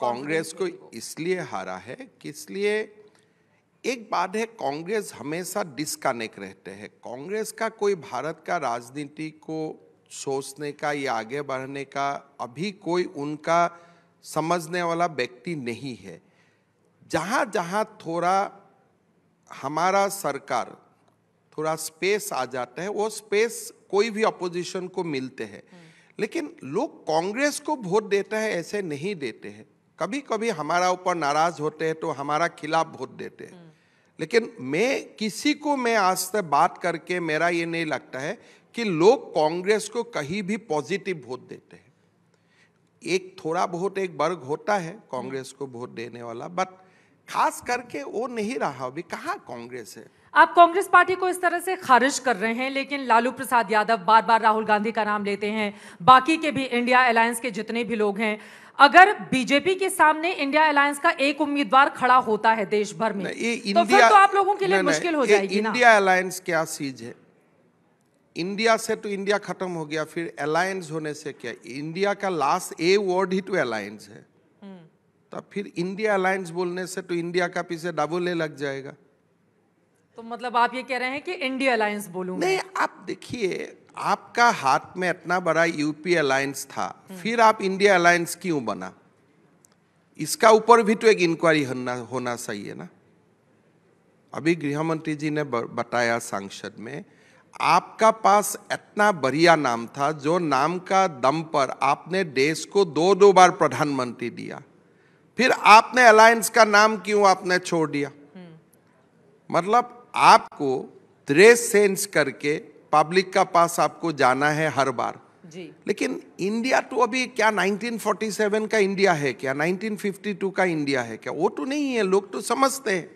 कांग्रेस को इसलिए हारा है कि इसलिए एक बात है कांग्रेस हमेशा डिसकनेक्ट रहते हैं कांग्रेस का कोई भारत का राजनीति को सोचने का या आगे बढ़ने का अभी कोई उनका समझने वाला व्यक्ति नहीं है जहाँ जहाँ थोड़ा हमारा सरकार थोड़ा स्पेस आ जाता है वो स्पेस कोई भी अपोजिशन को मिलते हैं हम्म। लेकिन लोग कांग्रेस को वोट देता है ऐसे नहीं देते हैं कभी कभी हमारा ऊपर नाराज होते हैं तो हमारा खिलाफ वोट देते हैं हम्म। लेकिन मैं किसी को मैं आज तक बात करके मेरा ये नहीं लगता है कि लोग कांग्रेस को कहीं भी पॉजिटिव वोट देते हैं एक थोड़ा बहुत एक वर्ग होता है कांग्रेस हम्म। को वोट देने वाला बट खास करके वो नहीं रहा अभी कहा कांग्रेस है आप कांग्रेस पार्टी को इस तरह से खारिज कर रहे हैं लेकिन लालू प्रसाद यादव बार बार राहुल गांधी का नाम लेते हैं बाकी के भी इंडिया अलायंस के जितने भी लोग हैं अगर बीजेपी के सामने इंडिया अलायंस का एक उम्मीदवार खड़ा होता है देश भर में ये तो फिर तो आप लोगों के लिए मुश्किल हो जाएगी इंडिया अलायंस क्या चीज है इंडिया से तो इंडिया खत्म हो गया फिर अलायंस होने से क्या इंडिया का लास्ट ए वर्ड ही टू तो अलायंस है तो फिर इंडिया अलायंस बोलने से तो इंडिया का पीछे डबल ए लग जाएगा तो मतलब आप ये कह रहे हैं कि इंडिया अलायंस बोलू नहीं आप देखिए आपका हाथ में इतना बड़ा यूपी अलायंस था हम्म। फिर आप इंडिया अलायंस क्यों बना इसका ऊपर भी तो एक इंक्वायरी होना होना चाहिए ना अभी गृह मंत्री जी ने बताया सांसद में आपका पास इतना बढ़िया नाम था जो नाम का दम पर आपने देश को दो दो बार प्रधानमंत्री दिया फिर आपने अलायंस का नाम क्यों आपने छोड़ दिया मतलब आपको ड्रेस सेंस करके पब्लिक का पास आपको जाना है हर बार जी। लेकिन इंडिया तो अभी क्या 1947 का इंडिया है क्या 1952 का इंडिया है क्या वो तो नहीं है लोग तो समझते हैं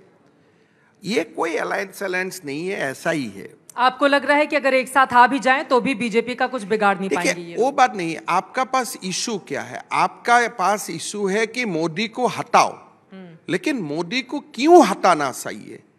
ये कोई अलायंस अलायंस नहीं है ऐसा ही है आपको लग रहा है कि अगर एक साथ आ भी जाएं तो भी बीजेपी का कुछ बिगाड़ नहीं पाएंगे ये वो बात नहीं है आपका पास इशू क्या है आपका पास इशू है कि मोदी को हटाओ हम्म। लेकिन मोदी को क्यों हटाना चाहिए